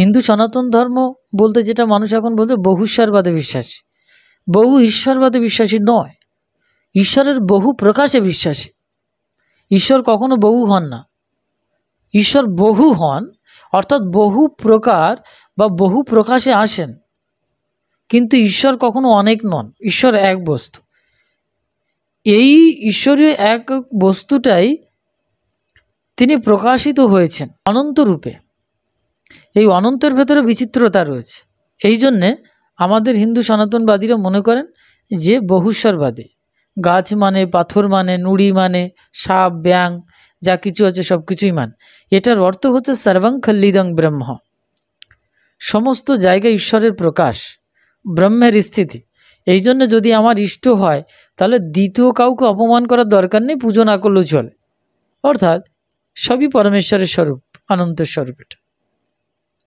হিন্দু সনাতন ধর্ম বলতে যেটা মানুষ এখন বলতে বহু ঈশ্বরবাদে বিশ্বাসী বহু ঈশ্বরবাদে বিশ্বাসী নয় ঈশ্বরের বহু প্রকাশে বিশ্বাসী ঈশ্বর কখনো বহু হন না ঈশ্বর বহু হন অর্থাৎ বহু প্রকার বা বহু প্রকাশে আসেন কিন্তু ঈশ্বর কখনো অনেক নন ঈশ্বর এক বস্তু এই ঈশ্বরীয় এক বস্তুটাই তিনি প্রকাশিত হয়েছেন অনন্তরূপে এই অনন্তের ভেতরে বিচিত্রতা রয়েছে এই জন্যে আমাদের হিন্দু সনাতনবাদীরা মনে করেন যে বহুস্বরবাদী গাছ মানে পাথর মানে নুড়ি মানে সাপ ব্যাং যা কিছু আছে সব কিছুই মান এটার অর্থ হচ্ছে সর্বং খল্লিদং ব্রহ্ম সমস্ত জায়গায় ঈশ্বরের প্রকাশ ব্রহ্মের স্থিতি এই জন্য যদি আমার ইষ্ট হয় তাহলে দ্বিতীয় কাউকে অপমান করার দরকার নেই পুজো না করলেও চলে অর্থাৎ সবই পরমেশ্বরের স্বরূপ আনন্দের স্বরূপ এটা